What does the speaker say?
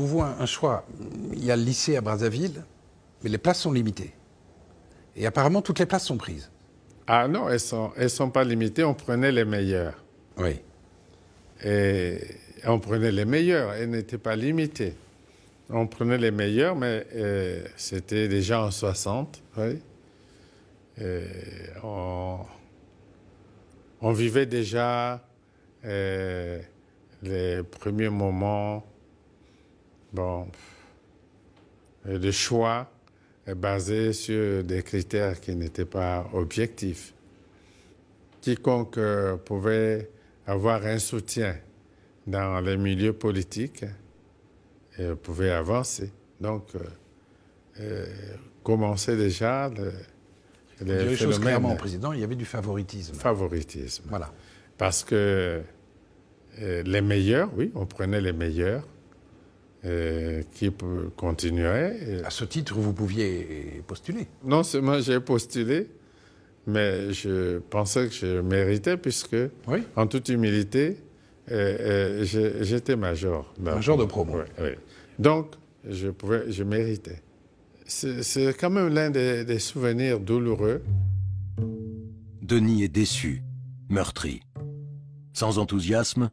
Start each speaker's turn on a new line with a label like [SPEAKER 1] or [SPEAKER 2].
[SPEAKER 1] vous voyez un choix. Il y a le lycée à Brazzaville, mais les places sont limitées. Et apparemment, toutes les places sont prises. Ah non, elles ne sont, elles sont pas limitées. On prenait les meilleurs. Oui. Et on prenait les meilleurs. Elles n'étaient pas limitées. On prenait les meilleurs, mais euh, c'était déjà en 60. on, vivait déjà euh, les premiers moments bon, le choix est basé sur des critères qui n'étaient pas objectifs. Quiconque euh, pouvait avoir un soutien dans les milieux politiques pouvait avancer. Donc, euh, euh commencer déjà le, les choses clairement, président, il y avait du favoritisme. Favoritisme. Voilà. Parce que euh, les meilleurs, oui, on prenait les meilleurs, euh, qui continuerait. À ce titre, vous pouviez postuler Non seulement j'ai postulé, mais je pensais que je méritais, puisque, en toute humilité, euh, euh, j'étais major. Bah, major de promo. Donc, je, pouvais, je méritais. C'est quand même l'un des, des souvenirs douloureux. Denis est déçu, meurtri. Sans enthousiasme,